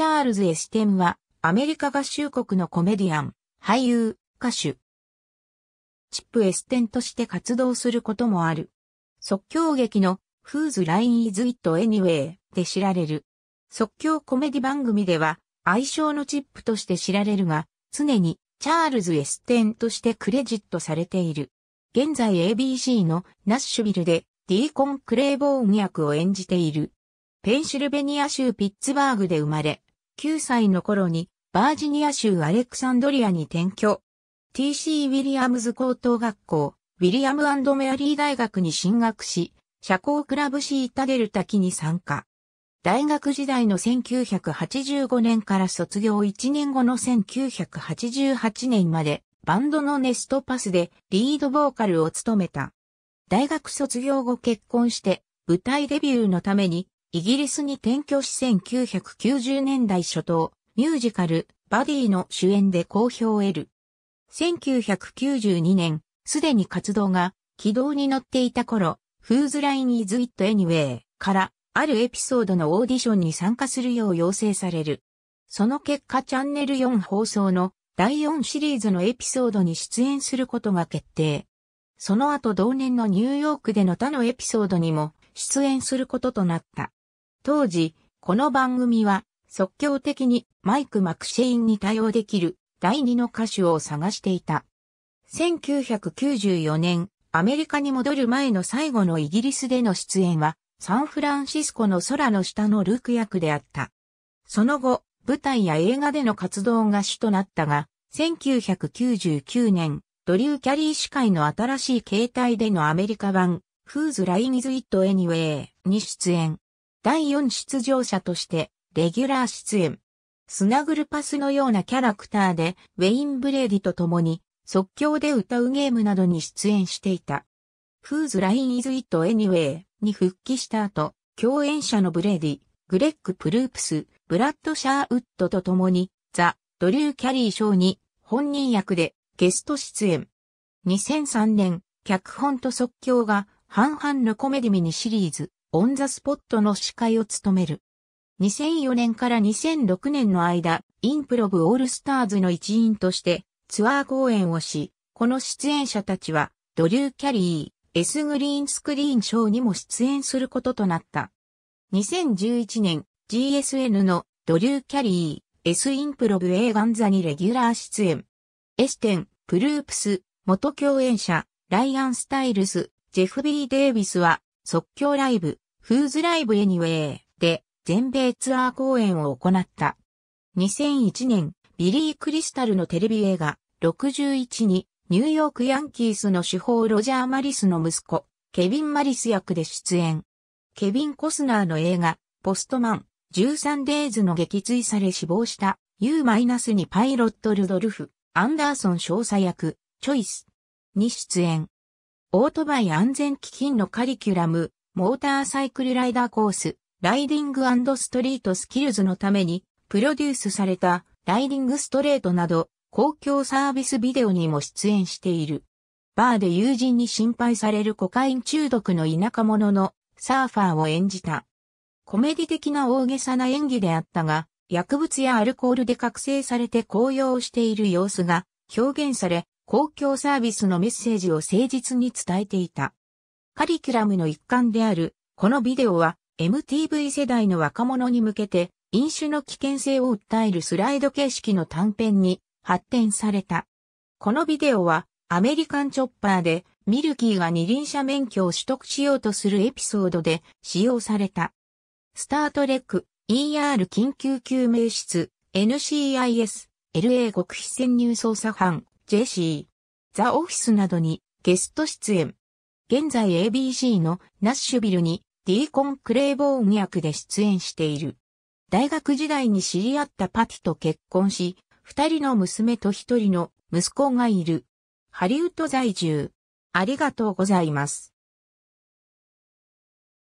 チャールズ・エステンは、アメリカ合衆国のコメディアン、俳優、歌手。チップ・エステンとして活動することもある。即興劇の w h o s Line Is It Anyway で知られる。即興コメディ番組では、愛称のチップとして知られるが、常にチャールズ・エステンとしてクレジットされている。現在 ABC のナッシュビルでディーコン・クレイボーン役を演じている。ペンシルベニア州ピッツバーグで生まれ、9歳の頃にバージニア州アレクサンドリアに転居。TC ウィリアムズ高等学校、ウィリアムメアリー大学に進学し、社交クラブシータデルタ期に参加。大学時代の1985年から卒業1年後の1988年までバンドのネストパスでリードボーカルを務めた。大学卒業後結婚して舞台デビューのためにイギリスに転居し1990年代初頭、ミュージカル、バディの主演で好評を得る。1992年、すでに活動が軌道に乗っていた頃、w h o s Line Is It Anyway からあるエピソードのオーディションに参加するよう要請される。その結果チャンネル4放送の第4シリーズのエピソードに出演することが決定。その後同年のニューヨークでの他のエピソードにも出演することとなった。当時、この番組は即興的にマイク・マクシェインに対応できる第二の歌手を探していた。1994年、アメリカに戻る前の最後のイギリスでの出演は、サンフランシスコの空の下のルーク役であった。その後、舞台や映画での活動が主となったが、1999年、ドリュー・キャリー司会の新しい形態でのアメリカ版、Who's Line Is It Anyway に出演。第4出場者として、レギュラー出演。スナグルパスのようなキャラクターで、ウェイン・ブレディと共に、即興で歌うゲームなどに出演していた。w h o s Line is It Anyway に復帰した後、共演者のブレディ、グレッグ・プループス、ブラッド・シャーウッドと共に、ザ・ドリュー・キャリー賞に本人役でゲスト出演。2003年、脚本と即興が半々のコメディミニシリーズ、オンザスポットの司会を務める。2004年から2006年の間、インプロブオールスターズの一員としてツアー公演をし、この出演者たちは、ドリュー・キャリー、S グリーンスクリーンショーにも出演することとなった。2011年、GSN のドリュー・キャリー、S インプロブ A ガンザにレギュラー出演。エステン、プループス、元共演者、ライアン・スタイルス、ジェフビー・デイビスは、即興ライブ、フーズライブエニウェイで全米ツアー公演を行った。2001年、ビリー・クリスタルのテレビ映画、61に、ニューヨークヤンキースの主砲ロジャー・マリスの息子、ケビン・マリス役で出演。ケビン・コスナーの映画、ポストマン、13デイズの撃墜され死亡した U-2 パイロットルドルフ、アンダーソン少佐役、チョイスに出演。オートバイ安全基金のカリキュラム、モーターサイクルライダーコース、ライディングストリートスキルズのために、プロデュースされた、ライディングストレートなど、公共サービスビデオにも出演している。バーで友人に心配されるコカイン中毒の田舎者のサーファーを演じた。コメディ的な大げさな演技であったが、薬物やアルコールで覚醒されて高揚している様子が表現され、公共サービスのメッセージを誠実に伝えていた。カリキュラムの一環である、このビデオは MTV 世代の若者に向けて飲酒の危険性を訴えるスライド形式の短編に発展された。このビデオはアメリカンチョッパーでミルキーが二輪車免許を取得しようとするエピソードで使用された。スタートレック、ER 緊急救命室、NCIS、LA 極秘潜入捜査班、ジェシー、ザ・オフィスなどにゲスト出演。現在 ABC のナッシュビルにディーコン・クレイボーン役で出演している。大学時代に知り合ったパティと結婚し、二人の娘と一人の息子がいる。ハリウッド在住。ありがとうございます。